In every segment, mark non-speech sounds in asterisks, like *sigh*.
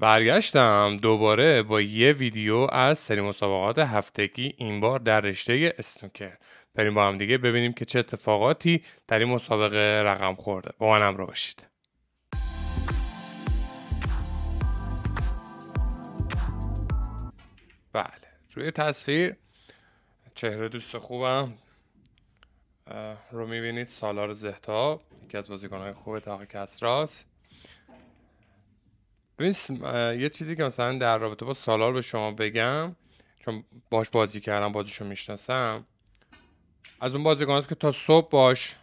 برگشتم دوباره با یه ویدیو از سری مسابقات هفتگی این بار در رشته اسنوکر بریم با هم دیگه ببینیم که چه اتفاقاتی در این مسابقه رقم خورده با من همراه باشید بله روی تصویر چهره دوست خوبم رو میبینید سالار زهتاب یکی از بازیکنهای خوب تاق کسراست ببین یه چیزی که مثلا در رابطه با سالار به شما بگم چون باش بازی کردم بازیشو میشناسم از اون بازیکن که تا صبح باش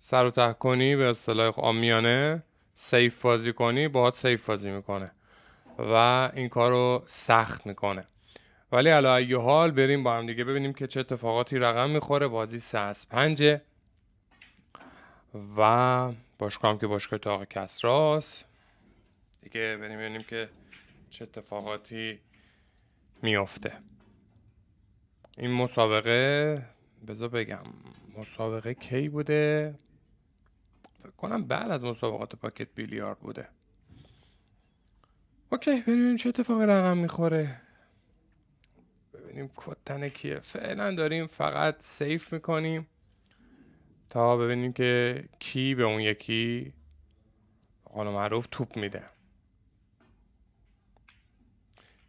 سر و ته کنی به اصطلاح خب، آمیانه سیف بازی کنی باهات سیف بازی میکنه و این کار رو سخت میکنه ولی علا یه حال بریم با هم دیگه ببینیم که چه اتفاقاتی رقم میخوره بازی سه از پنجه و باش هم که باشگاه اتاق کسراست دیگه ببینیم که چه اتفاقاتی میافته این مسابقه بذار بگم مسابقه کی بوده فکر کنم بعد از مسابقات پاکت بیلیارد بوده اوکی ببینیم چه اتفاقی رقم میخوره ببینیم کتن کیه فعلا داریم فقط سیف میکنیم تا ببینیم که کی به اون یکی قانون معروف توپ میده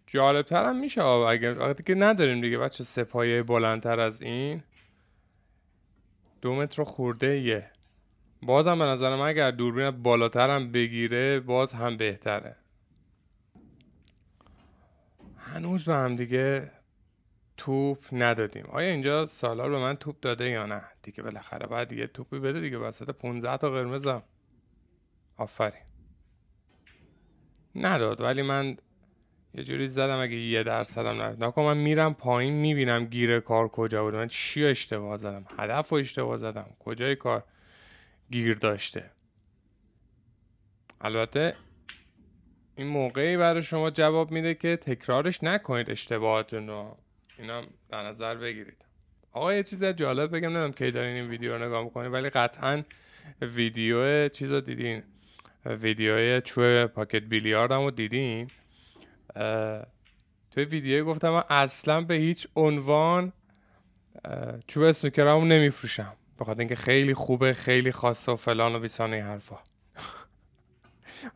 جالبتر هم میشه اگه وقتی نداریم دیگه بچه سپایه بلندتر از این دو متر خورده یه بازم به نظر من اگر دوربین بالاتر هم بگیره باز هم بهتره هنوز به هم دیگه توپ ندادیم آیا اینجا سالار به من توپ داده یا نه دیگه بالاخره باید یه توپی بده دیگه وسط 15 تا قرمزم آفرین نداد ولی من یه جوری زدم اگه یه هم نه نکنم من میرم پایین میبینم گیر کار کجا بود من چی اشتباه زدم هدف رو اشتباه زدم کجای کار گیر داشته البته این موقعی برای شما جواب میده که تکرارش نکنید اشتباهاتون رو اینا در نظر بگیرید آقا یه چیز جالب بگم نمیدونم که دارین این ویدیو رو نگاه میکنید ولی قطعا ویدیو چیز رو دیدین ویدیوی چوه پاکت بیلیارد رو دیدین توی ویدیو گفتم من اصلا به هیچ عنوان چوب اسنوکرامو نمیفروشم بخاطر اینکه خیلی خوبه خیلی خاصه و فلان و بیسانه این حرفا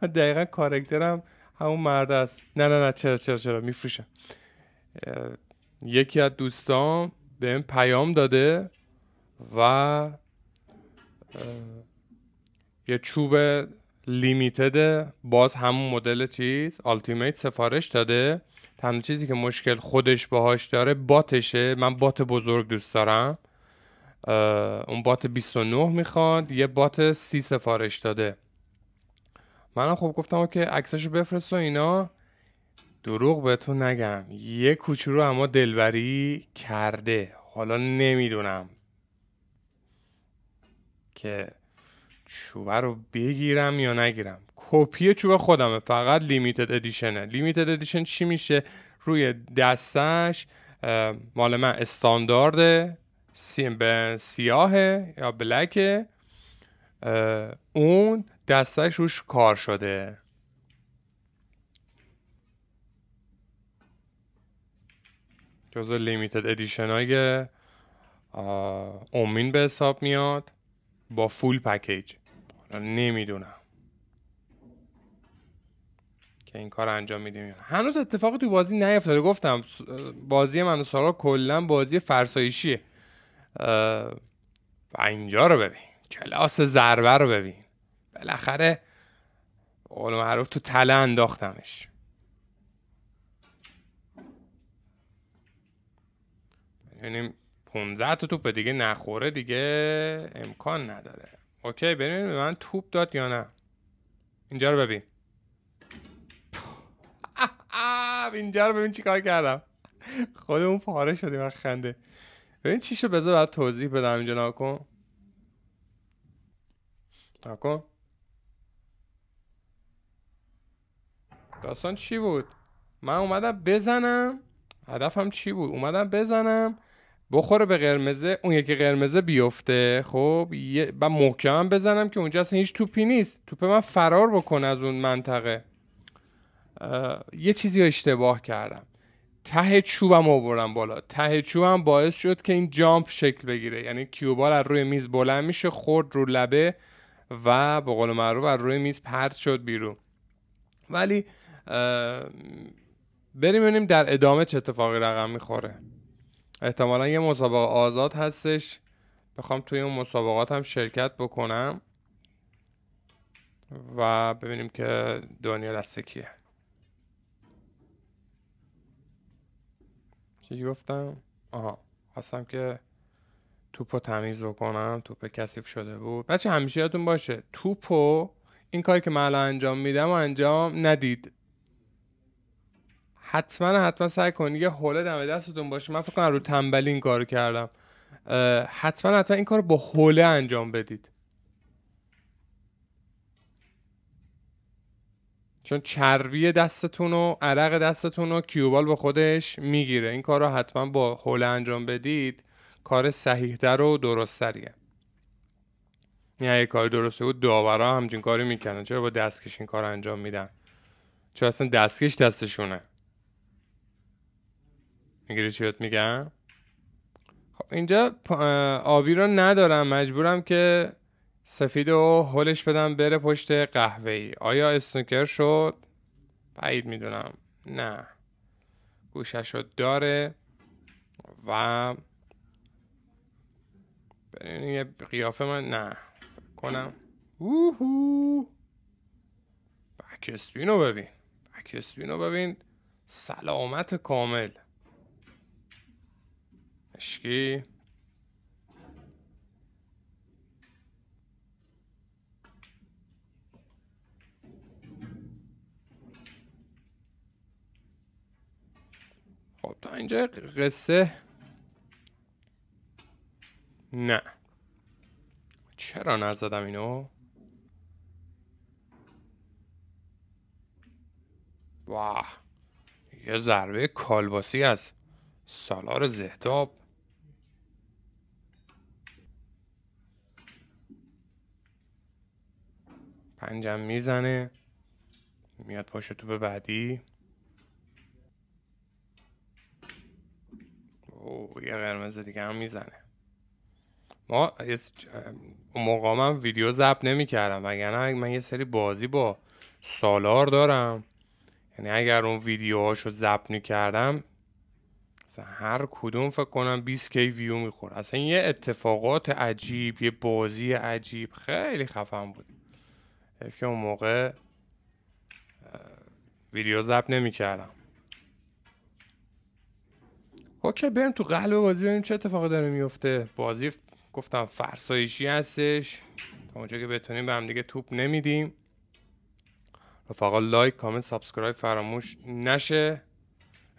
دقیقا کارکترم همون مرد است نه نه نه چرا چرا چرا میفروشم یکی از دوستان به این پیام داده و یه چوب لیمیتد باز همون مدل چیز التیمیت سفارش داده تنها چیزی که مشکل خودش باهاش داره باتشه من بات بزرگ دوست دارم اون بات 29 میخواد یه بات 30 سفارش داده منم خوب گفتم که عکساشو بفرست و اینا دروغ به تو نگم یه کوچولو اما دلبری کرده حالا نمیدونم که چوبه رو بگیرم یا نگیرم کپی چوبه خودمه فقط لیمیتد ادیشنه لیمیتد ادیشن چی میشه روی دستش مال من استاندارد سیاهه یا بلکه اون دستش روش کار شده جزو لیمیتد ادیشن های امین به حساب میاد با فول پکیج نمیدونم که این کار انجام میدیم هنوز اتفاقی توی بازی نیفتاده گفتم بازی من و سارا کلا بازی فرسایشیه و اینجا رو ببین کلاس ضربه رو ببین بالاخره قول معروف تو تله انداختمش یعنی 15 تا توپ دیگه نخوره دیگه امکان نداره اوکی ببین به من توپ داد یا نه اینجا رو ببین *laughs* اینجا رو ببین چیکار کردم خودمون پاره شدیم از خنده ببین چی بده بذار برات توضیح بدم اینجا ناکن ناکن داستان چی بود من اومدم بزنم هدفم چی بود اومدم بزنم بخوره به قرمزه اون یکی قرمزه بیفته خب و محکم بزنم که اونجا اصلا هیچ توپی نیست توپ من فرار بکنه از اون منطقه یه چیزی رو اشتباه کردم ته چوبم آوردم بالا ته چوبم باعث شد که این جامپ شکل بگیره یعنی کیوبال از روی میز بلند میشه خورد رو لبه و به قول معروف از روی میز پرد شد بیرون ولی بریم ببینیم در ادامه چه اتفاقی رقم میخوره احتمالا یه مسابقه آزاد هستش بخوام توی اون مسابقات هم شرکت بکنم و ببینیم که دنیا دست کیه چی گفتم؟ آها خواستم که توپ تمیز بکنم توپ کثیف شده بود بچه همیشه یادتون باشه توپو این کاری که من الان انجام میدم و انجام ندید حتما حتما سعی کنید یه حوله دم دستتون باشه من فکر کنم رو تنبلی این کارو کردم حتما حتما این کار با حوله انجام بدید چون چربی دستتون و عرق دستتون و کیوبال به خودش میگیره این کار رو حتما با حوله انجام بدید کار صحیحتر و یه یعنی اگه کار درسته بود داورا همچین کاری میکنن چرا با دستکش این کار انجام میدن چرا اصلا دستکش دستشونه میگیری چی میگم خب اینجا آبی رو ندارم مجبورم که سفید و هلش بدم بره پشت قهوه ای آیا اسنوکر شد؟ بعید میدونم نه گوشش شد داره و برین یه قیافه من نه فکر کنم ووهو بک رو ببین بک رو ببین سلامت کامل خب تا اینجا قصه نه چرا نزدم اینو واه یه ضربه کالباسی از سالار زهتاب پنجم میزنه میاد پاش تو به بعدی او یه قرمز دیگه هم میزنه ما اون موقع من ویدیو ضبط نمی کردم وگرنه من یه سری بازی با سالار دارم یعنی اگر اون ویدیوهاشو ضبط می کردم هر کدوم فکر کنم 20 کی ویو میخوره اصلا یه اتفاقات عجیب یه بازی عجیب خیلی خفم بود حیف که اون موقع ویدیو ضبط نمیکردم اوکی بریم تو قلب بازی ببینیم چه اتفاقی داره میفته بازی گفتم فرسایشی هستش تا اونجا که بتونیم به هم دیگه توپ نمیدیم رفقا لایک کامنت سابسکرایب فراموش نشه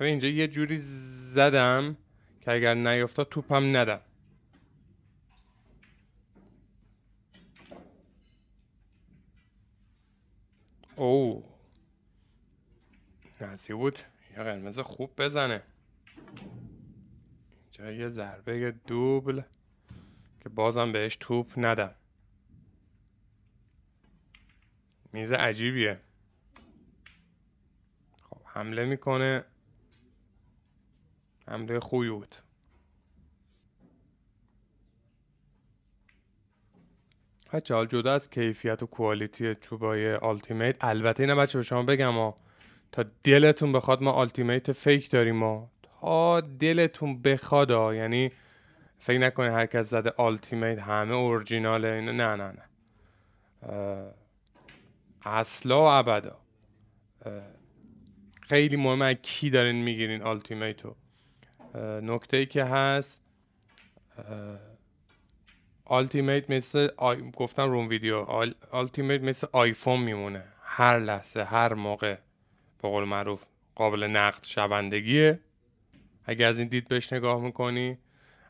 ببین اینجا یه جوری زدم که اگر نیفتاد توپم ندم او نسی بود یه قرمز خوب بزنه اینجا یه ضربه دوبل که بازم بهش توپ ندم میز عجیبیه خب حمله میکنه حمله خوبی بود بچه حال جدا از کیفیت و کوالیتی چوبای آلتیمیت البته اینم بچه به شما بگم ها تا دلتون بخواد ما آلتیمیت فیک داریم ما تا دلتون بخواد ها یعنی فکر نکنه هر زده آلتیمیت همه اورجیناله نه نه نه اصلا و ابدا خیلی مهمه کی دارین میگیرین آلتیمیتو رو نکته ای که هست آلتیمیت مثل گفتم روم ویدیو مثل آیفون میمونه هر لحظه هر موقع به قول معروف قابل نقد شوندگیه اگه از این دید بهش نگاه میکنی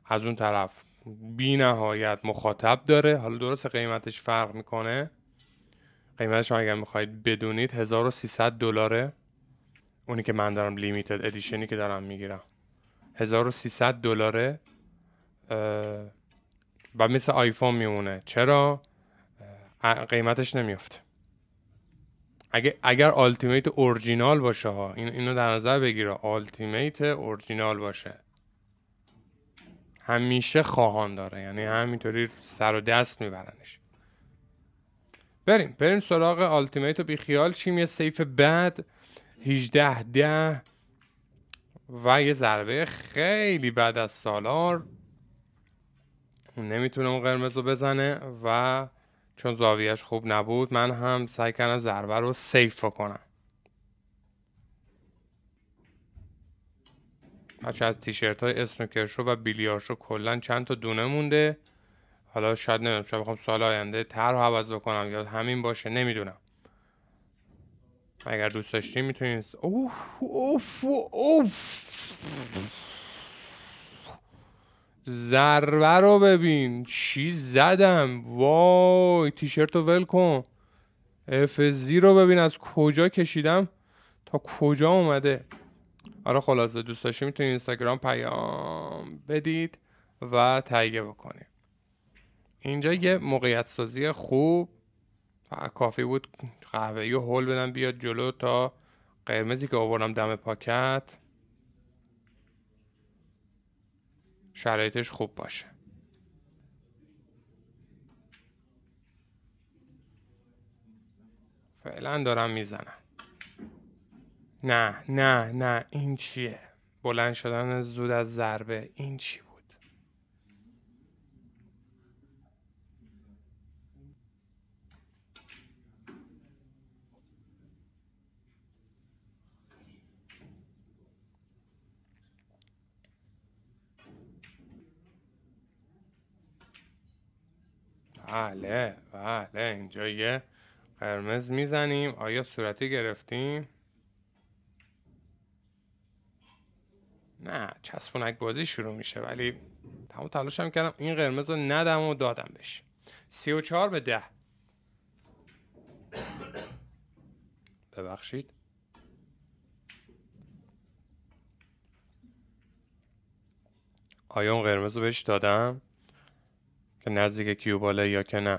از اون طرف بی نهایت مخاطب داره حالا درست قیمتش فرق میکنه قیمتش اگر میخواید بدونید 1300 دلاره اونی که من دارم لیمیتد ادیشنی که دارم میگیرم 1300 دلاره و مثل آیفون میمونه چرا قیمتش نمیفته اگر آلتیمیت اورجینال باشه ها این اینو در نظر بگیره آلتیمیت اورجینال باشه همیشه خواهان داره یعنی همینطوری سر و دست میبرنش بریم بریم سراغ آلتیمیت و بیخیال چیم یه سیف بد 18 ده و یه ضربه خیلی بعد از سالار نمیتونه اون قرمز رو بزنه و چون زاویهش خوب نبود من هم سعی کردم ضربه رو سیف کنم بچه از تیشرت های اسنوکرشو و بیلیارشو کلا چند تا دونه مونده حالا شاید نمیدونم شاید بخوام سال آینده تر عوض بکنم یا همین باشه نمیدونم اگر دوست داشتیم میتونیم اوف اوف ضربه رو ببین چی زدم وای تیشرت رو ول کن افزی رو ببین از کجا کشیدم تا کجا اومده آره خلاصه دوست داشتیم میتونید اینستاگرام پیام بدید و تهیه بکنید اینجا یه موقعیت سازی خوب کافی بود قهوه یه هول بدم بیاد جلو تا قرمزی که آوردم دم پاکت شرایطش خوب باشه فعلا دارم میزنم نه نه نه این چیه بلند شدن زود از ضربه این چی بود بله بله اینجا یه قرمز میزنیم آیا صورتی گرفتیم؟ نه چسبونک بازی شروع میشه ولی تمام تلاشم کردم این قرمز رو ندم و دادم بش سی و چهار به ده ببخشید آیا اون قرمز رو بهش دادم؟ که نزدیک کیو بالا یا که نه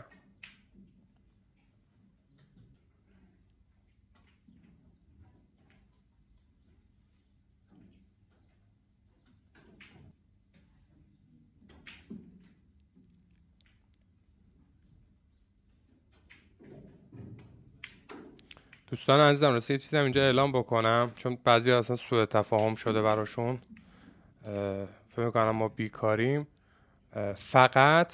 دوستان عزیزم رسید یه چیزی هم اینجا اعلام بکنم چون بعضی اصلا سوء تفاهم شده براشون فکر میکنم ما بیکاریم فقط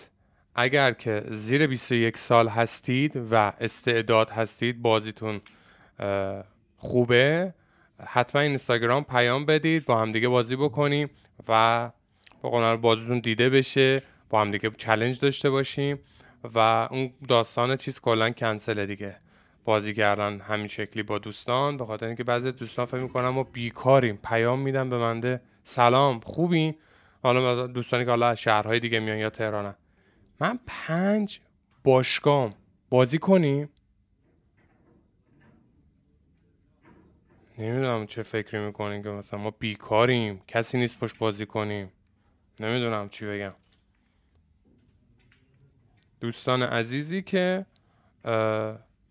اگر که زیر 21 سال هستید و استعداد هستید بازیتون خوبه حتما اینستاگرام پیام بدید با همدیگه بازی بکنیم و با بازیتون دیده بشه با همدیگه چلنج داشته باشیم و اون داستان چیز کلا کنسله دیگه بازی کردن همین شکلی با دوستان به خاطر اینکه بعضی دوستان فکر میکنم ما بیکاریم پیام میدم به منده سلام خوبی حالا دوستانی که حالا از شهرهای دیگه میان یا تهرانن من پنج باشگام بازی کنیم نمیدونم چه فکری میکنیم که مثلا ما بیکاریم کسی نیست پشت بازی کنیم نمیدونم چی بگم دوستان عزیزی که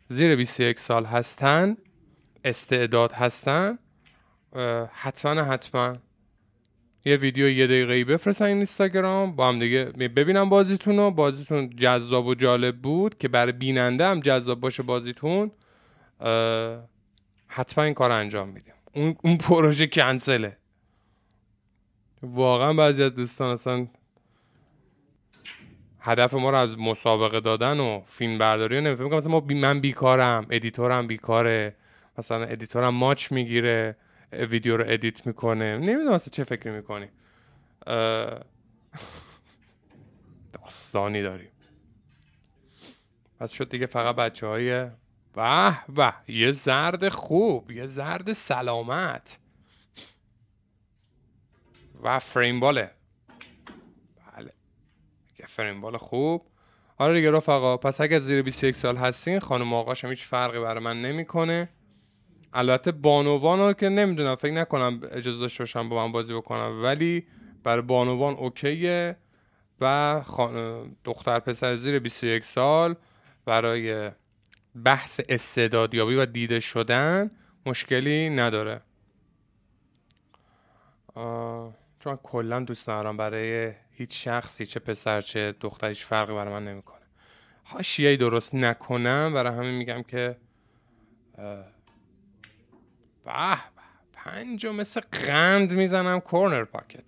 زیر 21 سال هستن استعداد هستن حتما حتما یه ویدیو یه دقیقه ای بفرستن اینستاگرام با هم دیگه ببینم بازیتون رو بازیتون جذاب و جالب بود که برای بیننده هم جذاب باشه بازیتون حتما این کار انجام میدیم اون, اون پروژه کنسله واقعا بعضی از دوستان اصلا هدف ما رو از مسابقه دادن و فیلم برداری نمیفهمم مثلا ما بی من بیکارم ادیتورم بیکاره مثلا ادیتورم ماچ میگیره ویدیو رو ادیت میکنه نمیدونم اصلا چه فکری میکنی داستانی داریم پس شد دیگه فقط بچه های به به یه زرد خوب یه زرد سلامت و فریم باله بله یه فریم بال خوب آره دیگه رفقا پس اگر زیر 21 سال هستین خانم آقاشم هیچ فرقی برای من نمیکنه البته بانوان رو که نمیدونم فکر نکنم اجازه داشته باشم با من بازی بکنم ولی برای بانوان اوکیه و دختر پسر زیر 21 سال برای بحث استعدادیابی و دیده شدن مشکلی نداره آه... چون کلا دوست ندارم برای هیچ شخصی چه پسر چه دختر هیچ فرقی برای من نمیکنه حاشیه‌ای درست نکنم برای همین میگم که به پنج و مثل قند میزنم کورنر پاکت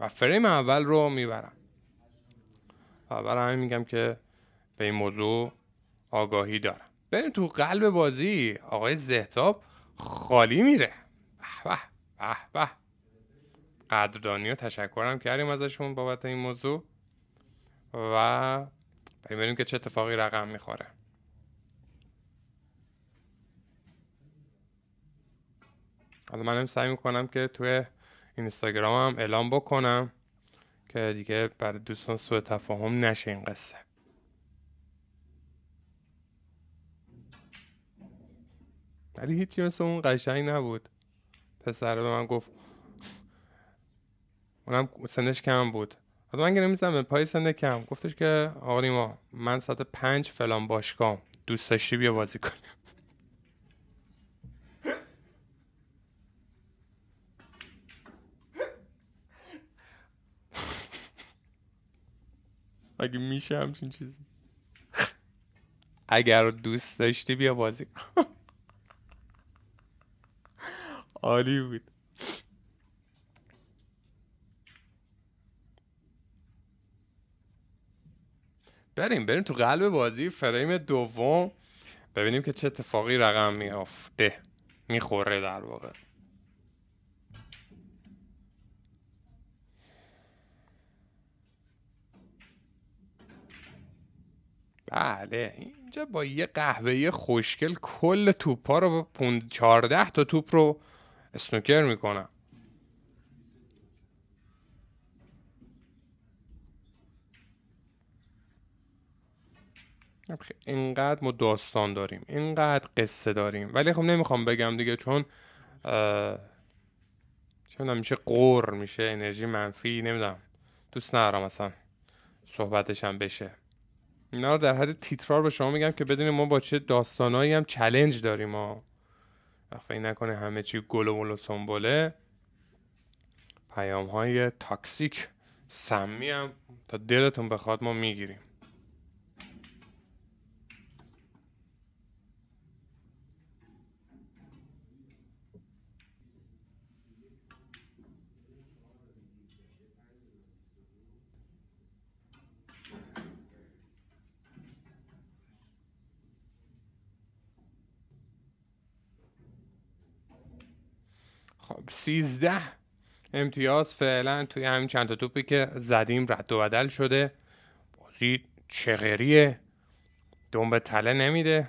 و فریم اول رو میبرم و برای همین میگم که به این موضوع آگاهی دارم بریم تو قلب بازی آقای زهتاب خالی میره به به به به قدردانی و تشکرم کردیم ازشون بابت این موضوع و بریم ببینیم که چه اتفاقی رقم میخوره حالا منم سعی میکنم که توی اینستاگرام هم اعلام بکنم که دیگه برای دوستان سوء تفاهم نشه این قصه ولی هیچی مثل اون قشنگ نبود پسر به من گفت اونم سنش کم بود حالا من گره به پای سنده کم گفتش که آقا ما من ساعت پنج فلان باشگاه دوست داشتی بیا بازی کنیم مگه میشه همچین چیزی اگر دوست داشتی بیا بازی عالی بود بریم بریم تو قلب بازی فریم دوم ببینیم که چه اتفاقی رقم میافته میخوره در واقع بله اینجا با یه قهوهی خوشگل کل ها رو چارده تا توپ رو اسنوکر میکنم خب، اینقدر ما داستان داریم اینقدر قصه داریم ولی خب نمیخوام بگم دیگه چون چون میشه قور میشه انرژی منفی نمیدونم دوست ندارم اصلا صحبتش هم بشه اینا رو در حد تیترار به شما میگم که بدونیم ما با چه داستانایی هم چلنج داریم ما وقتی نکنه همه چی گل و و سنبله پیام های تاکسیک سمی هم تا دلتون بخواد ما میگیریم خب 13 امتیاز فعلا توی همین چند تا توپی که زدیم رد و بدل شده بازی چغریه دم به تله نمیده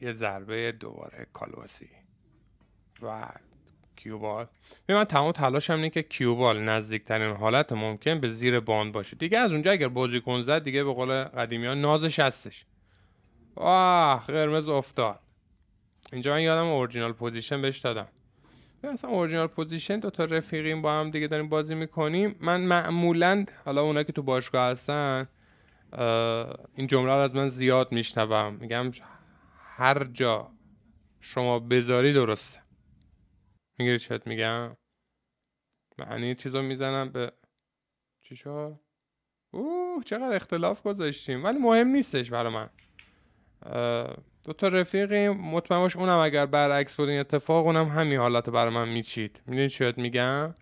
یه ضربه دوباره کالواسی و کیوبال من تمام تلاش اینه که کیوبال نزدیکترین حالت ممکن به زیر باند باشه دیگه از اونجا اگر بازیکن زد دیگه به قول ها نازش هستش آه قرمز افتاد اینجا من یادم اورجینال پوزیشن بهش دادم مثلا اورجینال پوزیشن دو تا رفیقیم با هم دیگه داریم بازی میکنیم من معمولا حالا اونا که تو باشگاه هستن این جمله رو از من زیاد میشنوم میگم هر جا شما بذاری درسته میگیری چت میگم معنی چیز رو میزنم به چی شد اوه چقدر اختلاف گذاشتیم ولی مهم نیستش برای من دو تا رفیقی مطمئن باش اونم اگر برعکس بود این اتفاق اونم همین حالت برای من میچید میدونی چی میگم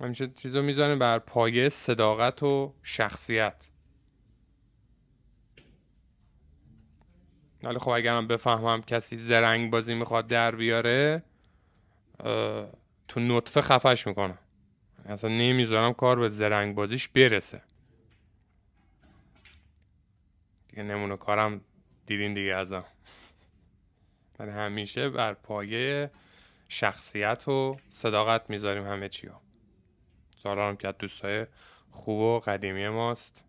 همیشه چیز رو میزنه بر پایه صداقت و شخصیت ولی خب اگرم بفهمم کسی زرنگ بازی میخواد در بیاره تو نطفه خفش میکنم اصلا نمیذارم کار به زرنگ بازیش برسه دیگه نمونه کارم دیدین دیگه ازم من همیشه بر پایه شخصیت و صداقت میذاریم همه چی ها هم که دوستای خوب و قدیمی ماست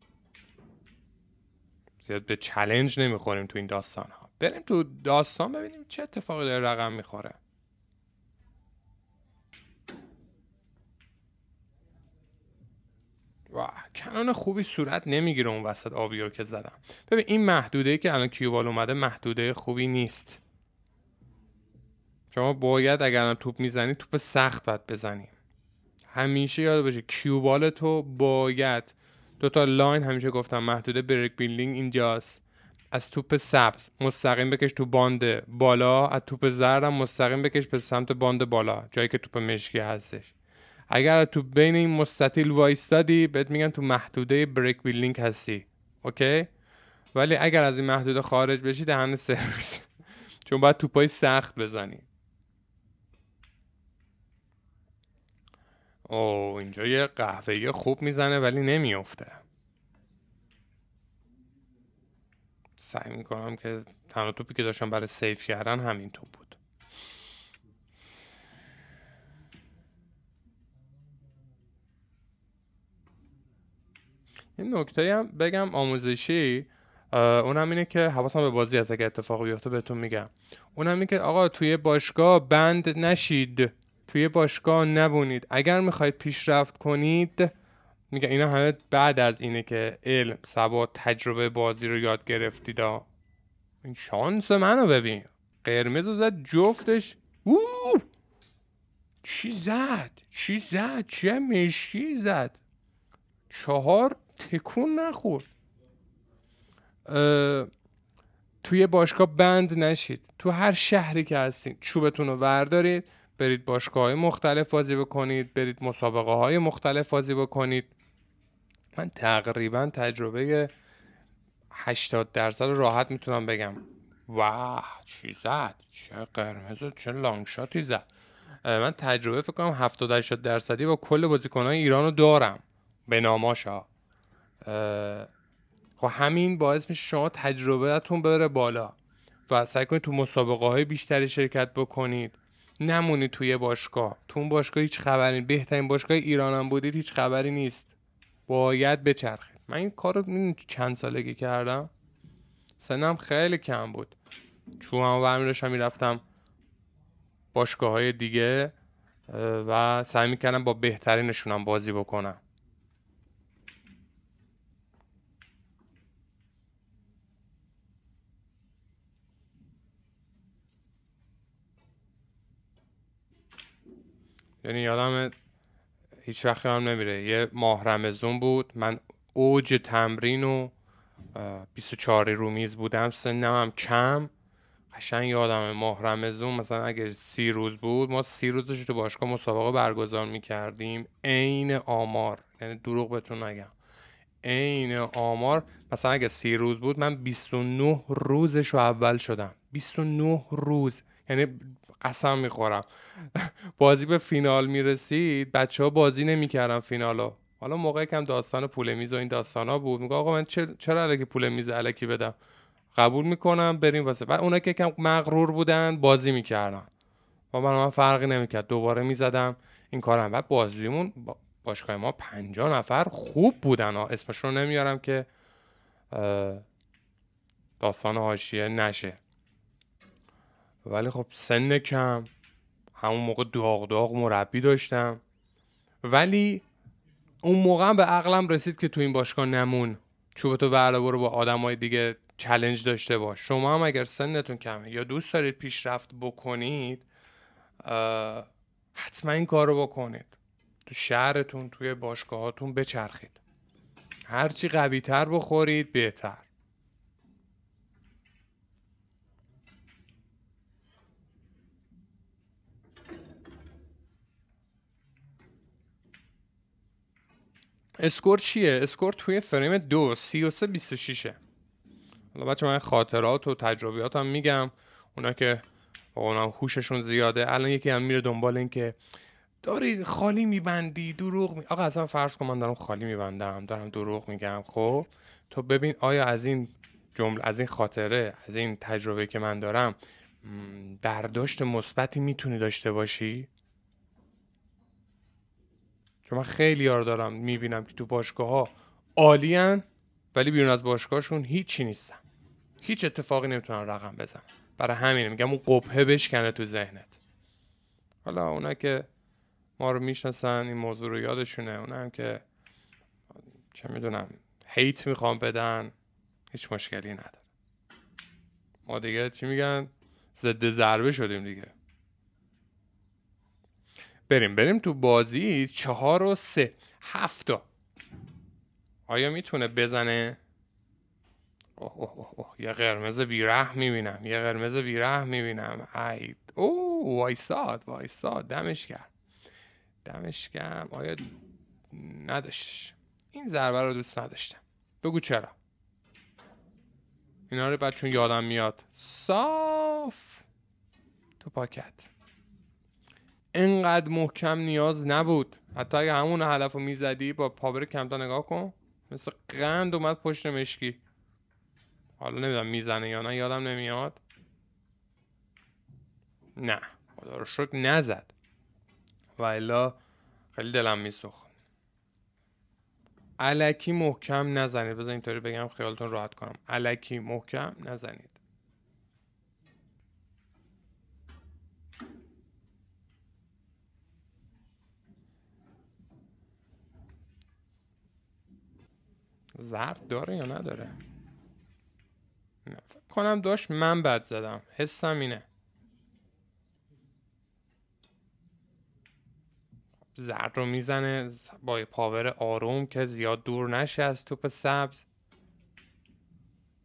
زیاد به چلنج نمیخوریم تو این داستان ها بریم تو داستان ببینیم چه اتفاقی داره رقم میخوره کنان خوبی صورت نمیگیره اون وسط آبی رو که زدم ببین این محدوده ای که الان کیوبال اومده محدوده خوبی نیست شما باید اگر الان توپ میزنی توپ سخت باید بزنی همیشه یاد باشه کیوبال تو باید دوتا لاین همیشه گفتم محدوده بریک بیلدینگ اینجاست از توپ سبز مستقیم بکش تو باند بالا از توپ هم مستقیم بکش به سمت باند بالا جایی که توپ مشکی هستش اگر تو بین این مستطیل وایستادی بهت میگن تو محدوده بریک بیلینگ هستی اوکی ولی اگر از این محدوده خارج بشی دهن سرویس *laughs* چون باید توپای سخت بزنی او اینجا یه یه خوب میزنه ولی نمیافته سعی میکنم که تنها توپی که داشتم برای سیف کردن همین توپ بود این نکته هم بگم آموزشی اونم اینه که حواسم به بازی از اگه اتفاق بیفته بهتون میگم اونم اینه که آقا توی باشگاه بند نشید توی باشگاه نبونید اگر میخواید پیشرفت کنید میگه اینا همه بعد از اینه که علم سبا تجربه بازی رو یاد گرفتید این شانس منو ببین قرمز زد جفتش اوه چی زد چی زد چه مشکی زد چهار تکون نخورد توی باشگاه بند نشید تو هر شهری که هستین چوبتون رو وردارید برید باشگاه های مختلف بازی بکنید برید مسابقه های مختلف بازی بکنید من تقریبا تجربه 80 درصد راحت میتونم بگم واه چی زد چه قرمز چه لانگ شاتی زد من تجربه فکر کنم 70 80 درصدی با کل بازیکنان ایرانو دارم به ناماشا خب همین باعث میشه شما تجربهتون بره بالا و سعی کنید تو مسابقه های بیشتری شرکت بکنید نمونید توی باشگاه تو اون باشگاه هیچ خبری بهترین باشگاه ایران هم بودید هیچ خبری نیست باید بچرخید من این کار رو چند سالگی کردم سنم خیلی کم بود چون هم برمی داشتم میرفتم باشگاه های دیگه و سعی میکردم با بهترینشونم بازی بکنم یعنی یادم هیچ وقتی هم نمیره یه ماه رمزون بود من اوج تمرین و 24 رومیز بودم سنم هم کم قشنگ یادم ماه رمزون مثلا اگه سی روز بود ما سی روزش تو باشگاه مسابقه برگزار میکردیم عین آمار یعنی دروغ بهتون نگم عین آمار مثلا اگه سی روز بود من 29 روزش رو اول شدم 29 روز یعنی قسم میخورم بازی به فینال میرسید بچه ها بازی نمیکردن فینالو حالا موقع کم داستان پول میز و این داستان ها بود میگه آقا من چرا علکی پول میز علکی بدم قبول میکنم بریم واسه و اونا که کم مغرور بودن بازی میکردن و من من فرقی نمیکرد دوباره میزدم این کارم بعد بازیمون باشگاه ما پنجا نفر خوب بودن اسمشون نمیارم که داستان هاشیه نشه ولی خب سن کم همون موقع داغ داغ مربی داشتم ولی اون موقع به عقلم رسید که تو این باشگاه نمون چوب تو ورده برو با های دیگه چلنج داشته باش شما هم اگر سنتون کمه یا دوست دارید پیشرفت بکنید حتما این کار رو بکنید تو شهرتون توی باشگاهاتون بچرخید هرچی قوی تر بخورید بهتر اسکور چیه؟ اسکور توی فریم دو سی و سه بیست و شیشه حالا بچه من خاطرات و تجربیات هم میگم اونا که اونا هوششون زیاده الان یکی هم میره دنبال این که داری خالی میبندی دروغ می... آقا اصلا فرض کن من دارم خالی میبندم دارم دروغ میگم خب تو ببین آیا از این جمله از این خاطره از این تجربه که من دارم برداشت مثبتی میتونی داشته باشی چون من خیلی یار دارم میبینم که تو باشگاه ها ولی بیرون از باشگاهشون هیچی نیستن هیچ اتفاقی نمیتونن رقم بزن برای همینه میگم اون قبهه بشکنه تو ذهنت حالا اونا که ما رو میشناسن این موضوع رو یادشونه اونا هم که چه میدونم هیت میخوام بدن هیچ مشکلی نداره ما دیگه چی میگن ضد ضربه شدیم دیگه بریم بریم تو بازی چهار و سه هفتا آیا میتونه بزنه؟ اوه اوه اوه. یه قرمز بیره میبینم یه قرمز بیره میبینم ای او وای وایساد دمش کرد دمش کم آیا نداشت این ضربه رو دوست نداشتم بگو چرا اینا رو بعد چون یادم میاد صاف تو پاکت اینقدر محکم نیاز نبود حتی اگه همون حلف رو میزدی با پاور کمتا نگاه کن مثل قند اومد پشت مشکی حالا نمیدونم میزنه یا نه یادم نمیاد نه خدا رو شکر نزد و الا خیلی دلم میسوخت علکی محکم نزنید بذار اینطوری بگم خیالتون راحت کنم علکی محکم نزنید زرد داره یا نداره نه کنم داشت من بد زدم حسم اینه زرد رو میزنه با پاور آروم که زیاد دور نشه از توپ سبز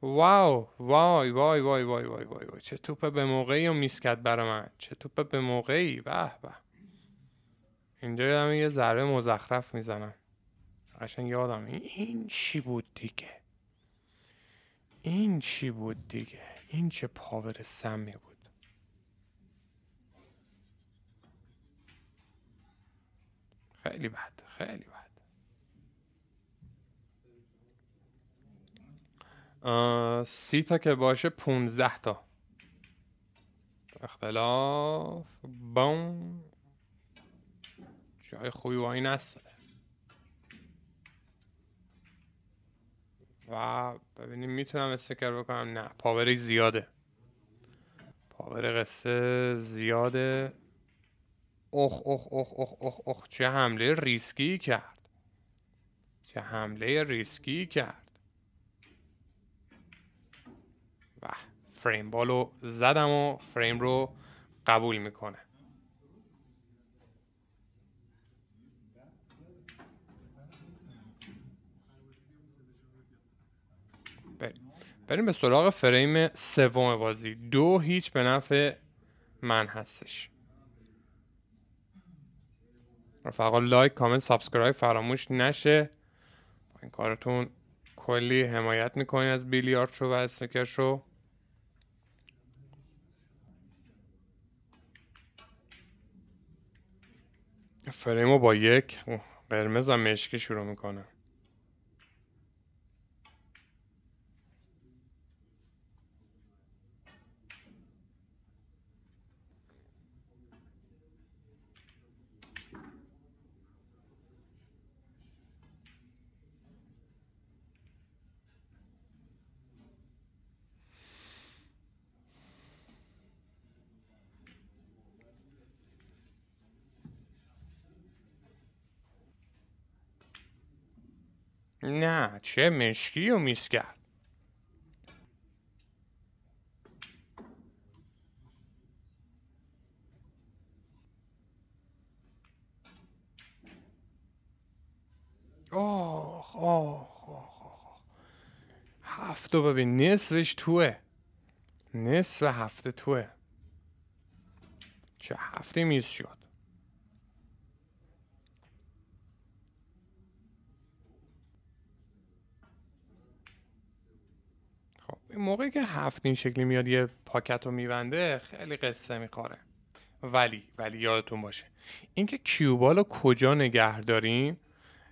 واو وای وای وای وای وای وای چه توپ به موقعی و میس کرد برا من چه توپ به موقعی به به اینجا یه ضربه مزخرف میزنم قشنگ یادم این چی بود دیگه این چی بود دیگه این چه پاور سمی بود خیلی بد خیلی بد سی تا که باشه پونزده تا اختلاف بوم جای خوبی این نسته و ببینیم میتونم استکر بکنم نه پاوری زیاده پاور قصه زیاده اخ اخ اخ اخ اخ اخ چه حمله ریسکی کرد چه حمله ریسکی کرد و فریم بالو زدم و فریم رو قبول میکنه بریم به سراغ فریم سوم بازی دو هیچ به نفع من هستش رفقا لایک کامنت سابسکرایب فراموش نشه با این کارتون کلی حمایت میکنین از بیلیارد شو و اسنوکر شو رو با یک قرمز و مشکی شروع میکنه نه چه مشکی و میسکر آخ آخ آخ آخ ببین نصفش توه نصف هفته توه چه هفته میز شد موقعی که هفت این شکلی میاد یه پاکت رو میبنده خیلی قصه میخوره ولی ولی یادتون باشه اینکه کیوبال رو کجا نگه داریم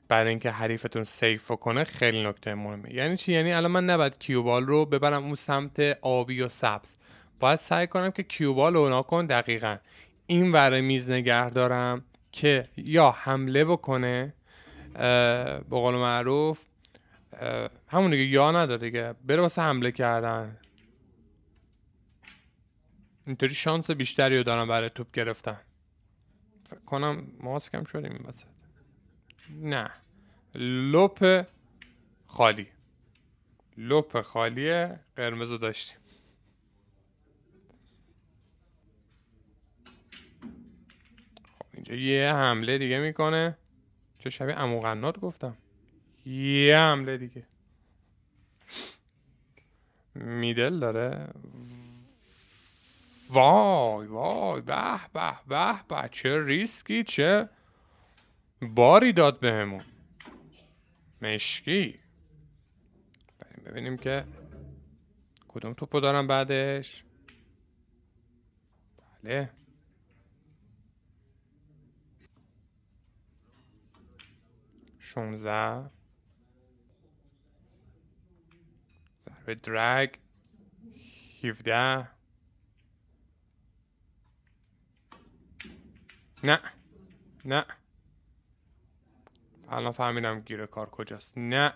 بعد اینکه حریفتون سیف کنه خیلی نکته مهمه یعنی چی یعنی الان من نباید کیوبال رو ببرم اون سمت آبی و سبز باید سعی کنم که کیوبال رو ناکن دقیقا این ور میز نگه دارم که یا حمله بکنه به قول معروف همون دیگه یا نداره دیگه بره واسه حمله کردن اینطوری شانس بیشتری رو دارن برای توپ گرفتن فکر کنم ماسکم شدیم این نه لپ خالی لپ خالی قرمز رو داشتیم خب اینجا یه حمله دیگه میکنه چه شبیه اموغنات گفتم یه حمله دیگه میدل داره وای وای به به به به چه ریسکی چه باری داد بهمون مشکی بریم ببینیم که کدوم توپو دارم بعدش بله شونزه به درگ 17 نه نه الان فهمیدم گیر کار کجاست نه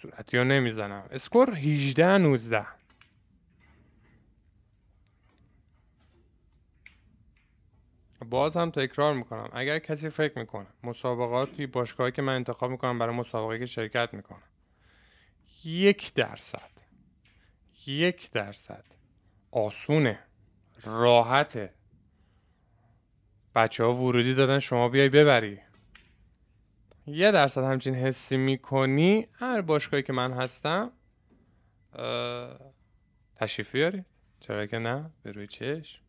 صورتی رو نمیزنم اسکور 18 19 باز هم تکرار میکنم اگر کسی فکر میکنه مسابقاتی باشگاهی که من انتخاب میکنم برای مسابقه که شرکت میکنم یک درصد یک درصد آسونه راحته بچه ها ورودی دادن شما بیای ببری یه درصد همچین حسی میکنی هر باشگاهی که من هستم تشریف بیاری چرا که نه به روی چشم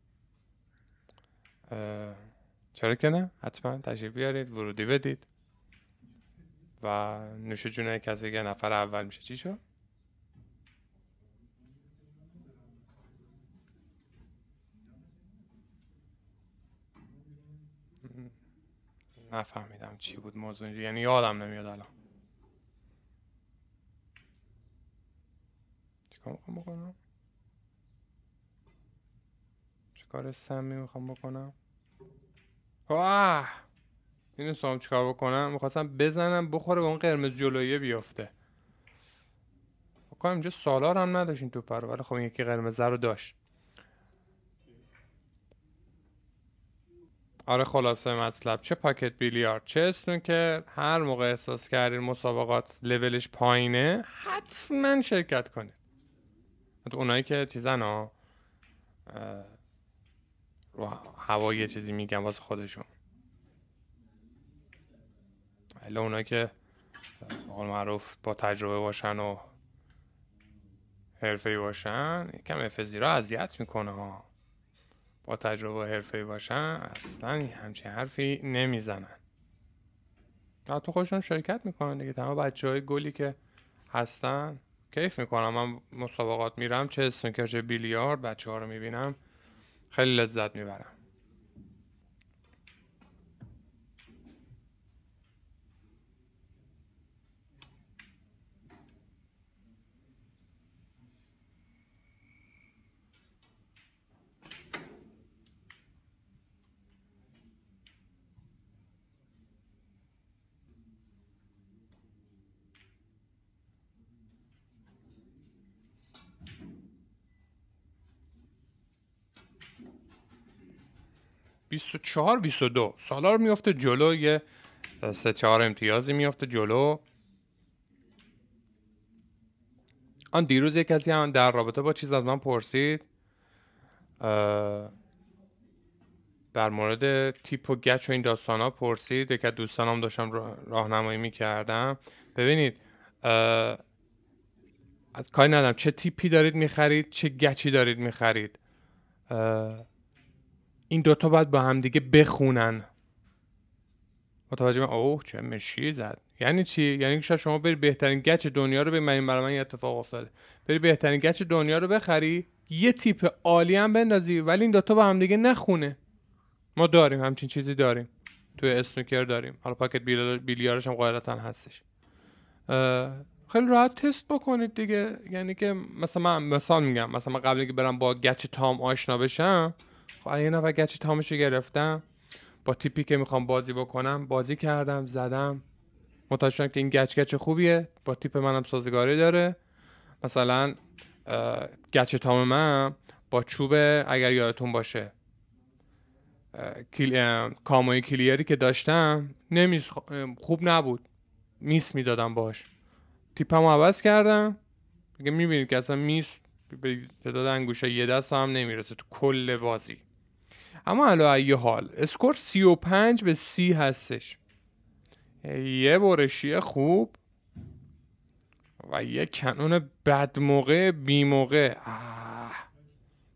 چرا که نه حتما تشریف بیارید ورودی بدید و نوش جونه کسی که نفر اول میشه چی شد؟ نفهمیدم چی بود موضوع یعنی یادم نمیاد الان چیکار میخوام بکنم چیکار سمی میخوام بکنم واه میدونستم چیکار بکنم میخواستم بزنم بخوره به اون قرمز جلویه بیفته بکنم اینجا سالار هم نداشت این توپر ولی خب یکی قرمزه رو داشت آره خلاصه مطلب چه پاکت بیلیارد چه استون که هر موقع احساس کردین مسابقات لولش پایینه حتما شرکت کنید اونایی که چیزن ها رو هوایی چیزی میگن واسه خودشون الا اونا که حال معروف با تجربه باشن و حرفه باشن یکم افزی را اذیت میکنه ها با تجربه حرفه باشن اصلا همچین حرفی نمیزنن تو خودشون شرکت میکنن دیگه تمام بچه های گلی که هستن کیف میکنم من مسابقات میرم چه اسنوکر چه بیلیارد بچه ها رو میبینم خیلی لذت میبرم 24 22 سالار میفته جلو یه سه چهار امتیازی میفته جلو آن دیروز یک کسی هم در رابطه با چیز از من پرسید در مورد تیپ و گچ و این داستان ها پرسید یکی از دوستانم داشتم راهنمایی میکردم ببینید از کاری ندارم چه تیپی دارید میخرید چه گچی دارید میخرید این دوتا باید با هم دیگه بخونن متوجه من اوه چه مشی زد یعنی چی یعنی که شما بری بهترین گچ دنیا رو به من برای من اتفاق افتاده بری بهترین گچ دنیا رو بخری یه تیپ عالی هم بندازی ولی این دوتا با هم دیگه نخونه ما داریم همچین چیزی داریم توی اسنوکر داریم حالا پاکت بیلیارش هم قاعدتا هستش خیلی راحت تست بکنید دیگه یعنی که مثلا من مثال میگم مثلا من قبل که برم با گچ تام آشنا بشم و خب، یه نفر گچ تامش گرفتم با تیپی که میخوام بازی بکنم بازی کردم زدم متوجه که این گچ گچ خوبیه با تیپ منم سازگاری داره مثلا گچ تام من با چوب اگر یادتون باشه کیل... کاموی کلیری که داشتم نمیز خوب نبود میس میدادم باش تیپم عوض کردم میبینید که اصلا میس به تعداد انگوشه یه دست هم نمیرسه تو کل بازی اما الان ای حال اسکور 35 به 30 هستش یه برشی خوب و یه کنون بد موقع بی موقع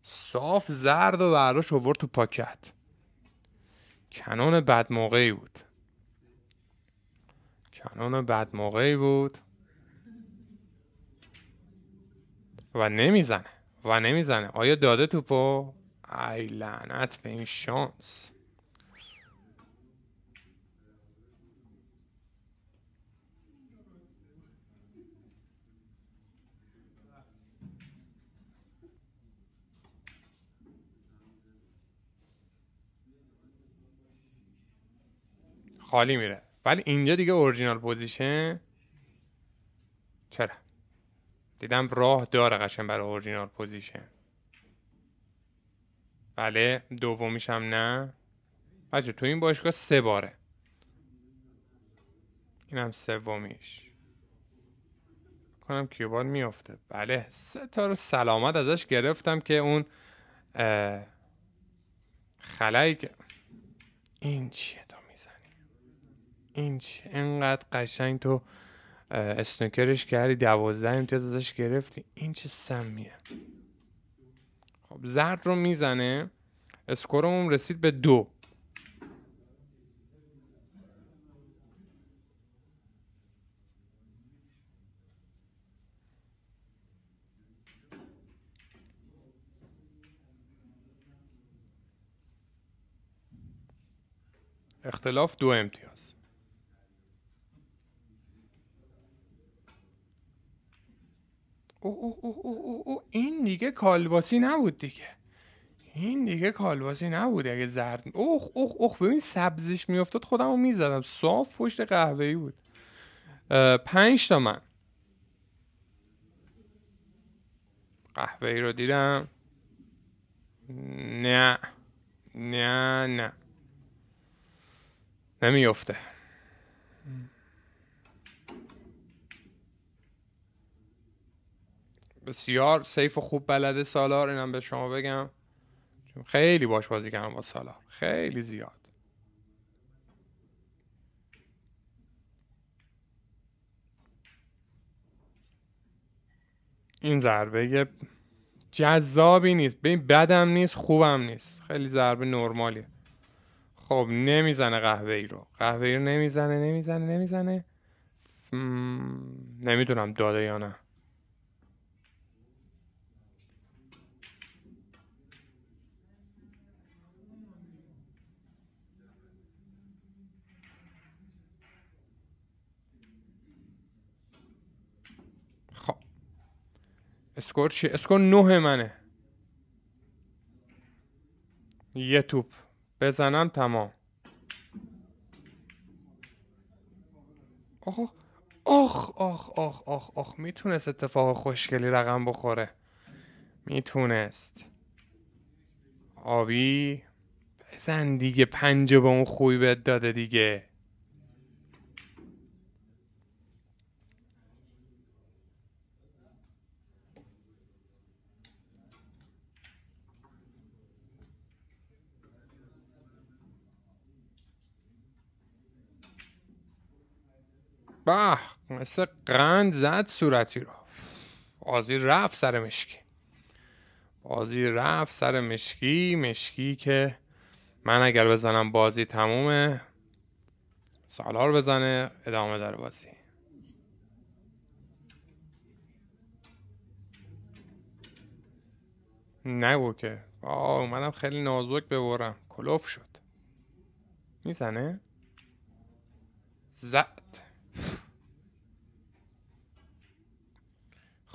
صاف زرد و براش آورد تو پاکت کنون بد موقعی بود کنون بد موقعی بود و نمیزنه و نمیزنه آیا داده توپو ای لعنت به این شانس خالی میره ولی اینجا دیگه اورجینال پوزیشن چرا دیدم راه داره قشن برای اورجینال پوزیشن بله هم نه بچه تو این باشگاه سه باره اینم سومیش کنم کیوبال میافته بله سه تا رو سلامت ازش گرفتم که اون که این چیه تو میزنی این چیه اینقدر قشنگ تو اسنوکرش کردی دوازده امتیاز ازش گرفتی این چه سمیه خب زرد رو میزنه اسکورمون رسید به دو اختلاف دو امتیاز او او او او این دیگه کالباسی نبود دیگه این دیگه کالباسی نبود اگه زرد اوخ اوخ اوخ ببین سبزش میافتاد خودم رو میزدم صاف پشت ای بود پنج تا من قهوه ای رو دیدم نه نه نه نمیفته بسیار سیف و خوب بلده سالار اینم به شما بگم خیلی باش بازی کردم با سالار خیلی زیاد این ضربه جذابی نیست ببین بدم نیست خوبم نیست خیلی ضربه نرمالیه خب نمیزنه قهوه ای رو قهوه ای رو نمیزنه نمیزنه نمیزنه نمیدونم داده یا نه اسکور چیه؟ اسکور نه منه یه توپ بزنم تمام آخ آخ آخ آخ آخ میتونست اتفاق خوشگلی رقم بخوره میتونست آبی بزن دیگه پنجه به اون خوی بهت داده دیگه به مثل قند زد صورتی رو بازی رفت سر مشکی بازی رفت سر مشکی مشکی که من اگر بزنم بازی تمومه سالار بزنه ادامه داره بازی نگو که آه اومدم خیلی نازک ببرم کلوف شد میزنه زد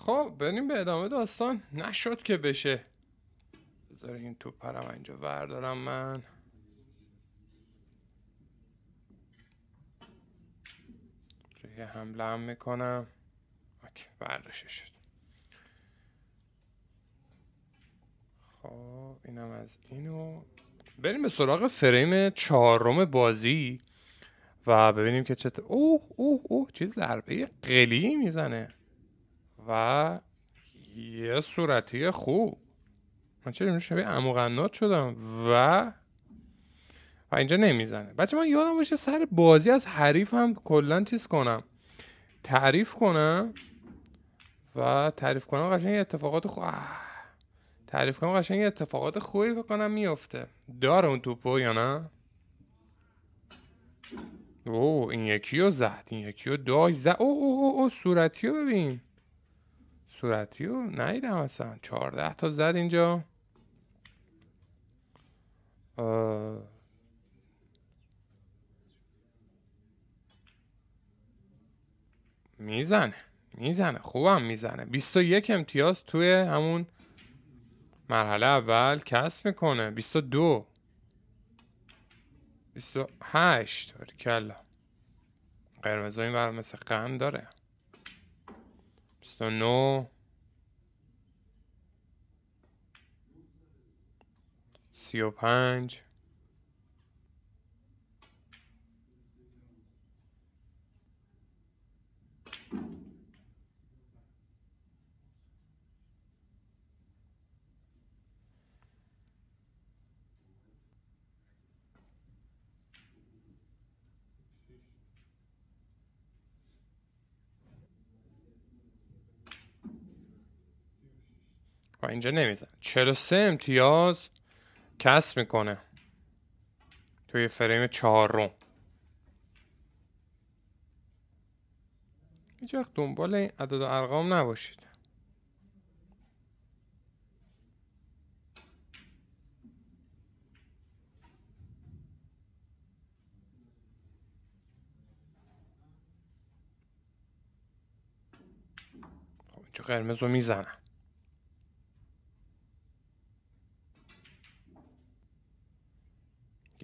خب بریم به ادامه داستان نشد که بشه بذار این تو پرم اینجا وردارم من یه هم هم میکنم اوکی شد خب اینم از اینو بریم به سراغ فریم چهارم بازی و ببینیم که چطور، اوه اوه اوه چه ضربه قلی میزنه و یه صورتی خوب من چه شبیه اموغنات شدم و و اینجا نمیزنه بچه من یادم باشه سر بازی از حریف هم کلا چیز کنم تعریف کنم و تعریف کنم قشنگ اتفاقات خوب تعریف کنم قشنگ اتفاقات خوبی بکنم میفته داره اون توپو یا نه او این یکی رو زد این یکی رو دای زد او او او, او صورتی رو ببین صورتیو رو نهیدم اصلا 14 تا زد اینجا میزنه میزنه خوبم میزنه 21 امتیاز توی همون مرحله اول کسب میکنه 22 28 کلا قرمز این بر مثل قند داره شست 35 سی و پنج اینجا نمیزنه 43 امتیاز کسب میکنه توی فریم چهارم هیچ وقت دنبال این عدد و ارقام نباشید خب اینجا قرمز رو میزنم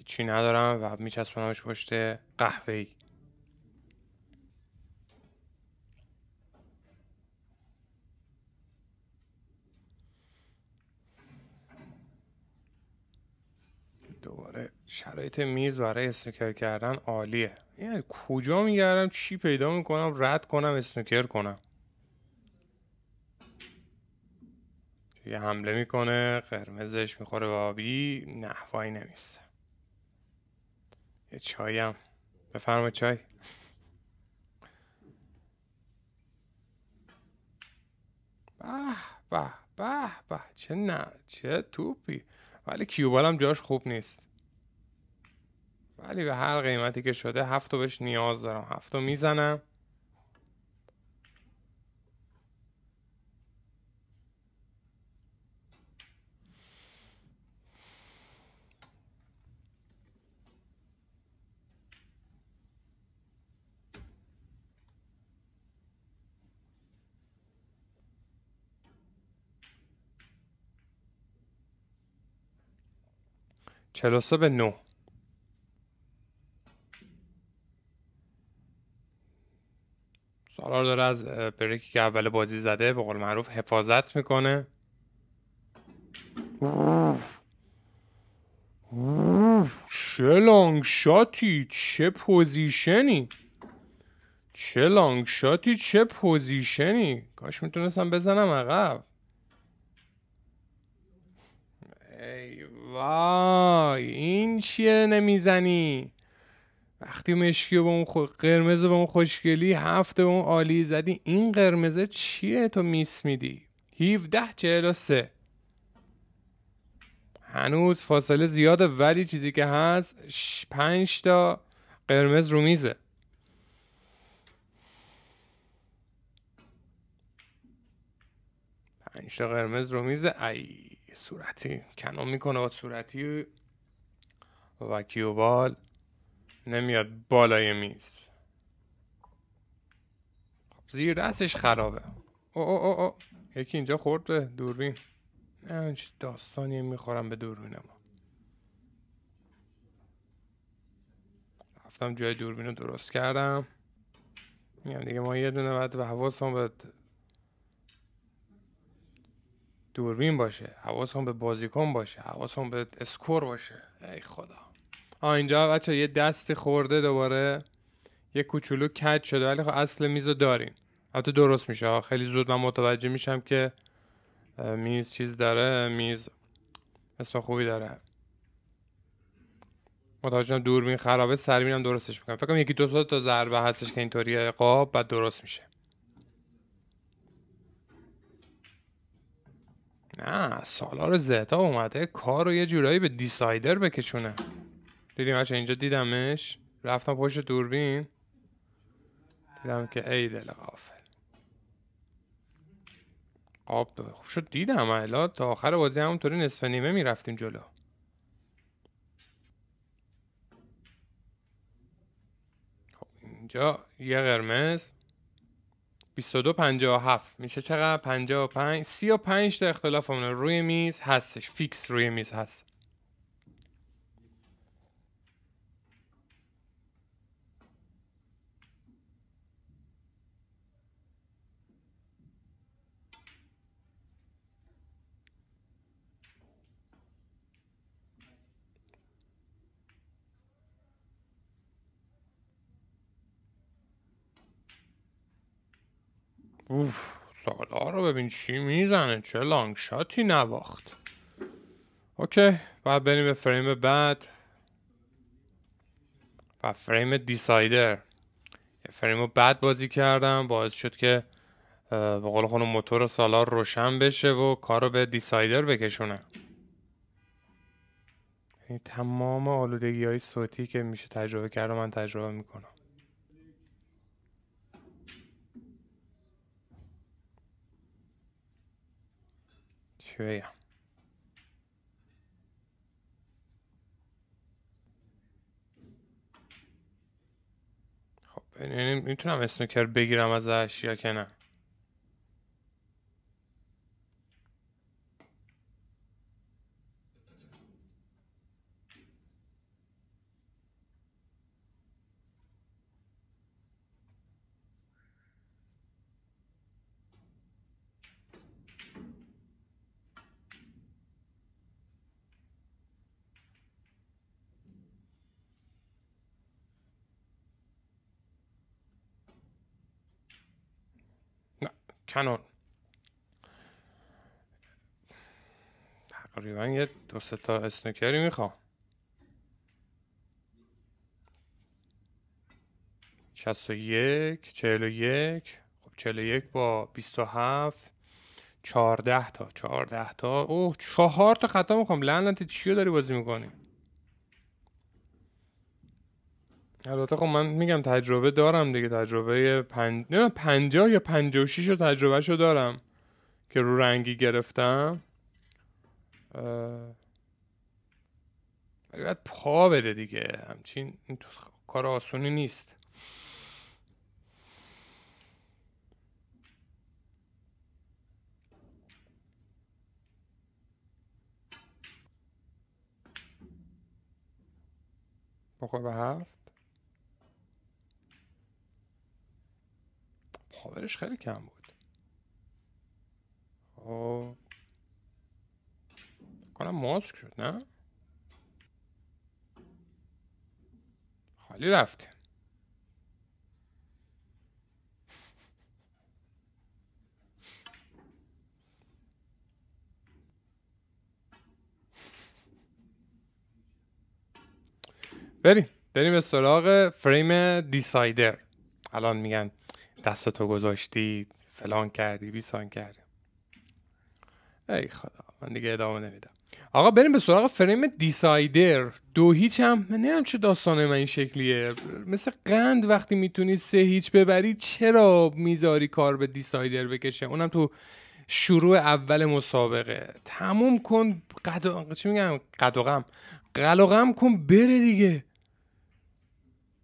چی ندارم و میچسبنمش پشت قهوه‌ای دوباره شرایط میز برای اسنوکر کردن عالیه یعنی کجا میگردم چی پیدا میکنم رد کنم اسنوکر کنم یه حمله میکنه قرمزش میخوره به آبی نحوایی نمیسته یه چایم بفرمایید چای به به به چه نه چه توپی ولی کیوبال هم جاش خوب نیست ولی به هر قیمتی که شده هفت بهش نیاز دارم هفتو میزنم 43 به 9 سالار داره از بریکی که اول بازی زده به قول معروف حفاظت میکنه چه لانگ شاتی چه پوزیشنی چه لانگ شاتی چه پوزیشنی کاش میتونستم بزنم عقب وای این چیه نمیزنی وقتی مشکی به اون خو... قرمز به اون خوشگلی هفت به اون عالی زدی این قرمزه چیه تو میس میدی 17 43 هنوز فاصله زیاده ولی چیزی که هست 5 تا قرمز رو میزه پنج تا قرمز رو میزه ای صورتی کنون میکنه با صورتی و بال نمیاد بالای میز خب، زیر دستش خرابه او او او یکی اینجا خورد به دوربین نه چه داستانی میخورم به دوربین ما رفتم جای دوربین رو درست کردم میگم دیگه ما یه دونه بعد به هم به دوربین باشه هم به بازیکن باشه هم به اسکور باشه ای خدا آ اینجا بچه یه دست خورده دوباره یه کوچولو کج شده ولی خب اصل میزو دارین حتی درست میشه خیلی زود من متوجه میشم که میز چیز داره میز اسم خوبی داره متوجهم دوربین خرابه سر درستش میکنم فکر کنم یکی دو تا ضربه هستش که اینطوری قاب خب، بعد درست میشه نه سالار زتا اومده کار رو یه جورایی به دیسایدر بکشونه دیدیم بچه اینجا دیدمش رفتم پشت دوربین دیدم که ای دل غافل قاب خوب شد دیدم الا تا آخر بازی همونطوری نصف نیمه میرفتیم جلو خب اینجا یه قرمز 2257 میشه چقدر 55 35 تا اختلاف روی میز هستش فیکس روی میز هست سالا رو ببین چی میزنه چه لانگ شاتی نواخت اوکی بعد بریم به فریم بعد و فریم دیسایدر فریم رو بعد بازی کردم باعث شد که به قول خانم موتور سالار روشن بشه و کار رو به دیسایدر بکشونه یعنی تمام آلودگی های صوتی که میشه تجربه کرد من تجربه میکنم 21. خب میتونم اسنوکر بگیرم از یا که نه cannot تقریبا یه دو سه تا اسنوکری میخوام 61 41 خب 41 با 27 14 تا 14 تا اوه 4 تا خطا میکنم لعنتی چیو داری بازی میکنیم البته خب من میگم تجربه دارم دیگه تجربه پنج... نه پنجاه یا پنجاه و شیش رو تجربه شو دارم که رو رنگی گرفتم ولی باید پا بده دیگه همچین کار آسونی نیست بخور به هفت پاورش خیلی کم بود آه خب. کنم ماسک شد نه خالی رفت بریم بریم به سراغ فریم دیسایدر الان میگن تو گذاشتی فلان کردی بیسان کردی ای خدا من دیگه ادامه نمیدم آقا بریم به سراغ فریم دیسایدر دو هیچ هم نه هم چه داستان من این شکلیه مثل قند وقتی میتونی سه هیچ ببری چرا میذاری کار به دیسایدر بکشه اونم تو شروع اول مسابقه تموم کن قد... چی میگم و قلقم کن بره دیگه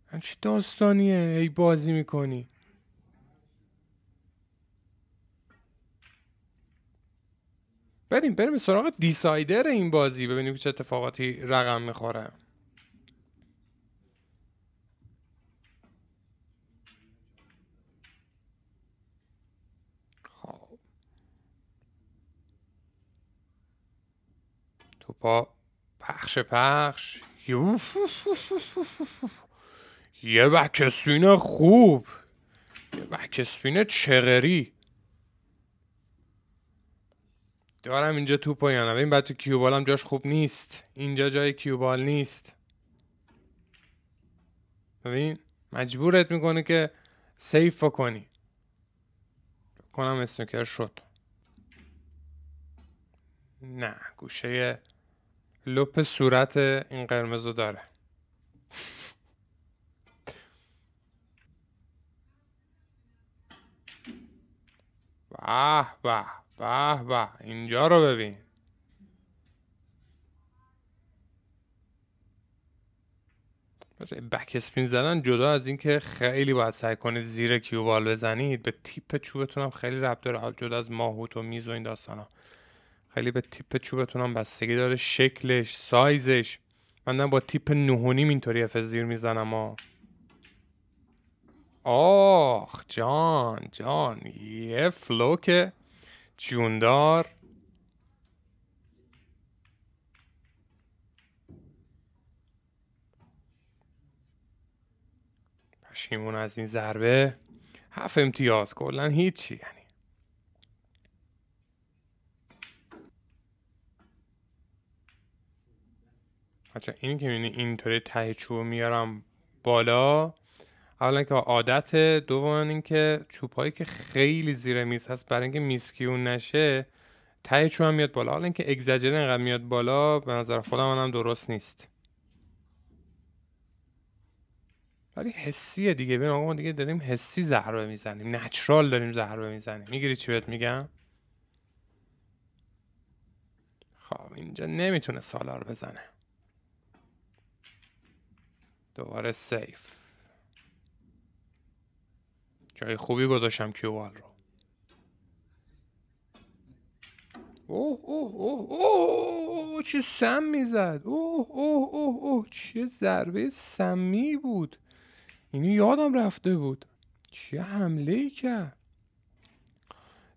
همچی داستانیه ای بازی میکنی بریم بریم سراغ دیسایدر این بازی ببینیم چه اتفاقاتی رقم میخوره تو خب. توپا پخش پخش یه بکسپین خوب یه بکسپین چغری دارم اینجا تو پایان این بچه کیوبال هم جاش خوب نیست اینجا جای کیوبال نیست ببین مجبورت میکنه که سیف کنی کنم اسنوکر شد نه گوشه لپ صورت این قرمز رو داره *laughs* واه واه به به اینجا رو ببین بک اسپین زدن جدا از اینکه خیلی باید سعی کنید زیر کیوبال بزنید به تیپ چوبتون هم خیلی ربط داره حال جدا از ماهوت و میز و این داستان ها خیلی به تیپ چوبتون هم بستگی داره شکلش سایزش من با تیپ نهونیم اینطوری اف زیر میزنم ها آخ جان جان یه فلوکه جوندار پشیمون از این ضربه هفت امتیاز کلا هیچی یعنی این اینی که این اینطوری ته چوب میارم بالا اولا که عادت دوم اینکه چوبایی که خیلی زیر میز هست برای اینکه میسکیون نشه تای چوب هم میاد بالا حالا اینکه اگزاجر انقدر میاد بالا به نظر خودم هم درست نیست ولی حسیه دیگه ببین آقا ما دیگه داریم حسی ضربه میزنیم نچرال داریم ضربه میزنیم میگیری چی بهت میگم خب اینجا نمیتونه سالار بزنه دوباره سیف جای خوبی گذاشتم کیوال رو اوه اوه اوه اوه چه سم میزد اوه اوه اوه اوه چه ضربه سمی بود اینو یادم رفته بود چه حمله ای کرد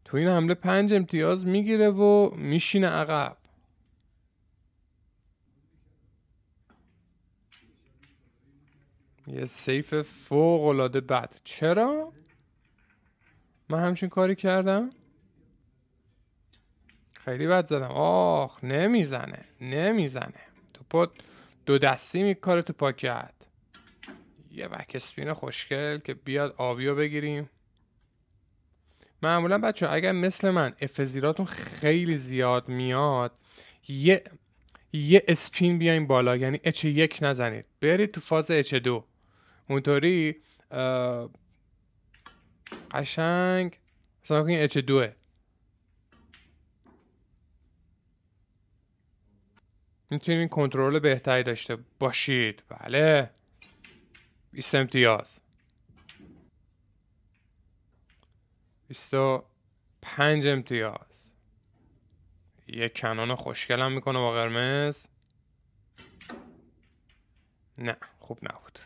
تو این حمله پنج امتیاز میگیره و میشینه عقب یه سیف فوق العاده بد چرا من همچین کاری کردم خیلی بد زدم آخ نمیزنه نمیزنه پت دو دستی می کار تو پاکت کرد یه بک اسپین خوشگل که بیاد آبیو بگیریم معمولا بچه اگر مثل من افزیراتون خیلی زیاد میاد یه یه اسپین بیاین بالا یعنی اچ یک نزنید برید تو فاز اچ دو اونطوری قشنگ مثلا این اچ دوه میتونیم کنترل بهتری داشته باشید بله 20 امتیاز پنج امتیاز یه کنان خوشگلم میکنه با قرمز نه خوب نبود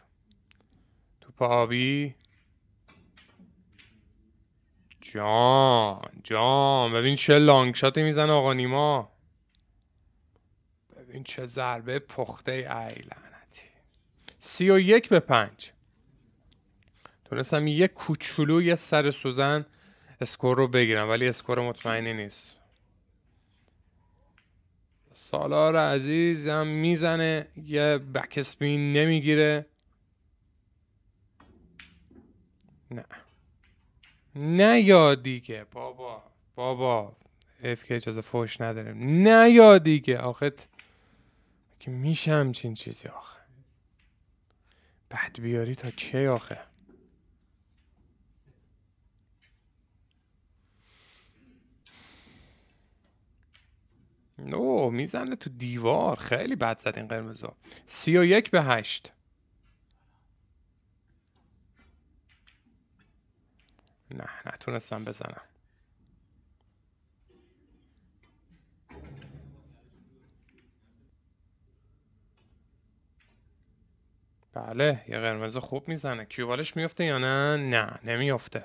توپ آبی جان جان ببین چه لانگ شاتی میزنه آقا نیما ببین چه ضربه پخته ای لعنتی سی و یک به پنج تونستم یه کوچولو یه سر سوزن اسکور رو بگیرم ولی اسکور مطمئنی نیست سالار عزیز هم میزنه یه بک اسپین نمیگیره نه نه یا دیگه بابا بابا اف که اجازه فوش نداریم نه یا دیگه آخه که میشم چین چیزی آخه بد بیاری تا چه آخه نو میزنه تو دیوار خیلی بد زد این قرمزو سی و یک به هشت نه نتونستم بزنم بله یه قرمز خوب میزنه کیوبالش میفته یا نه نه نمیفته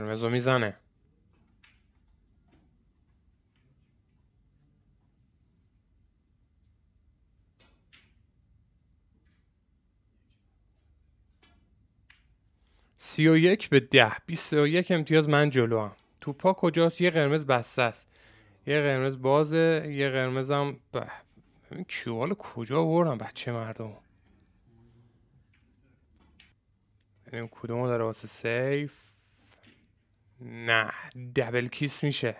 رو میزنه سی و به ده بیست و امتیاز من جلو هم پا کجاست یه قرمز بسته است یه قرمز بازه یه قرمز هم ببین کیوال کجا بردم بچه مردم ببینیم کدومو داره واسه سیف نه دبل کیس میشه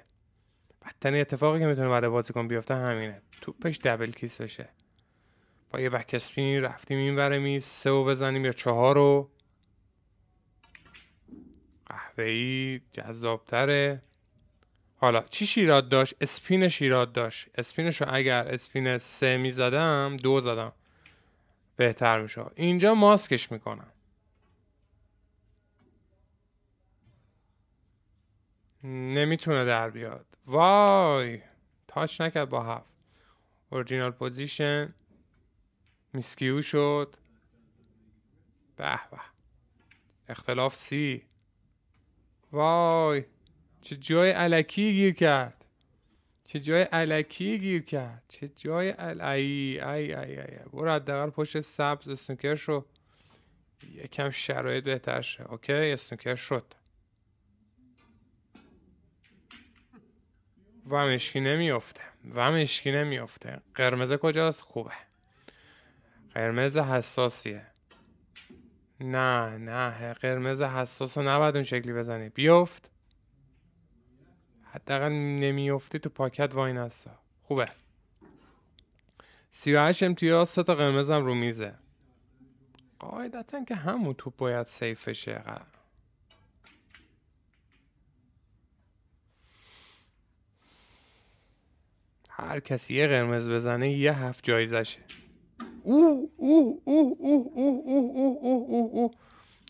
بدترین اتفاقی که میتونه برای بازیکن بیفته همینه توپش دبل کیس بشه با یه بک اسپین رفتیم این بره می سه و بزنیم یا چهار رو جذاب جذابتره حالا چی شیراد داشت اسپین شیراد داشت اسپینش رو اگر اسپین سه میزدم دو زدم بهتر میشه اینجا ماسکش میکنم نمیتونه در بیاد وای تاچ نکرد با هفت اورجینال پوزیشن میسکیو شد به به اختلاف سی وای چه جای علکی گیر کرد چه جای علکی گیر کرد چه جای ال... ای ای ای ای برو حداقل پشت سبز اسنوکر شو یکم شرایط بهتر شه اوکی اسنوکر شد و مشکی نمیفته و مشکی نمیافته قرمز کجاست خوبه قرمز حساسیه نه نه قرمز حساس رو نباید اون شکلی بزنی بیفت حداقل نمیفتی تو پاکت واین هستا خوبه سی و امتیاز سه تا قرمزم رو میزه قاعدتا که همون توپ باید سیفشه هر کسی یه قرمز بزنه یه هفت جایزشه او او او او او او